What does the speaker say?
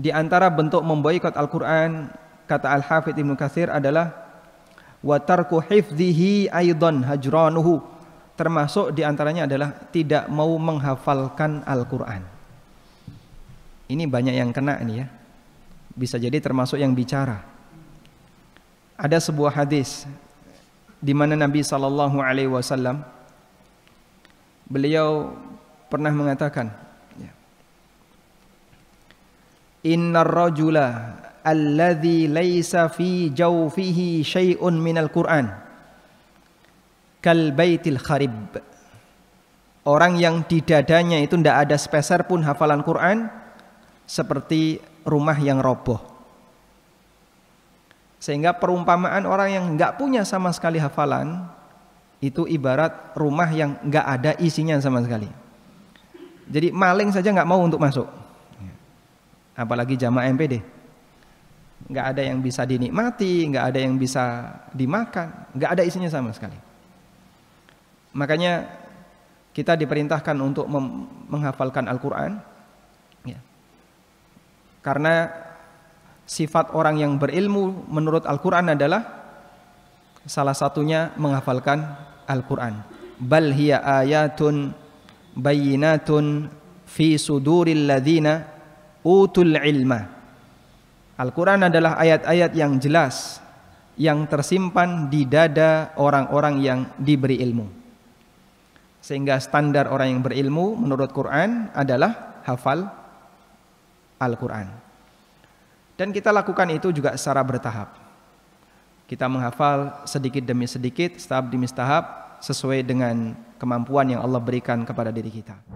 Di antara bentuk memboikot Al-Quran, kata Al-Hafidh Ibn Kathir adalah Watarku hifzihi aydan hajranuhu Termasuk diantaranya adalah tidak mau menghafalkan Al-Quran Ini banyak yang kena ini ya Bisa jadi termasuk yang bicara Ada sebuah hadis di mana Nabi Sallallahu Alaihi Wasallam beliau pernah mengatakan Inna rajula alladhi laysa fi jawfihi syai'un minal Qur'an kal baitil kharib. Orang yang di dadanya itu tidak ada speser pun hafalan Quran seperti rumah yang roboh. Sehingga perumpamaan orang yang nggak punya sama sekali hafalan itu ibarat rumah yang nggak ada isinya sama sekali. Jadi maling saja nggak mau untuk masuk apalagi jamaah MPD nggak ada yang bisa dinikmati nggak ada yang bisa dimakan nggak ada isinya sama sekali makanya kita diperintahkan untuk menghafalkan Al-Quran ya. karena sifat orang yang berilmu menurut Al-Quran adalah salah satunya menghafalkan Al-Quran bal hiya ayatun bayinatun fi suduril utul ilma. Al-Quran adalah ayat-ayat yang jelas yang tersimpan di dada orang-orang yang diberi ilmu. Sehingga standar orang yang berilmu menurut Quran adalah hafal Al-Quran. Dan kita lakukan itu juga secara bertahap. Kita menghafal sedikit demi sedikit, tahap demi tahap, sesuai dengan kemampuan yang Allah berikan kepada diri kita.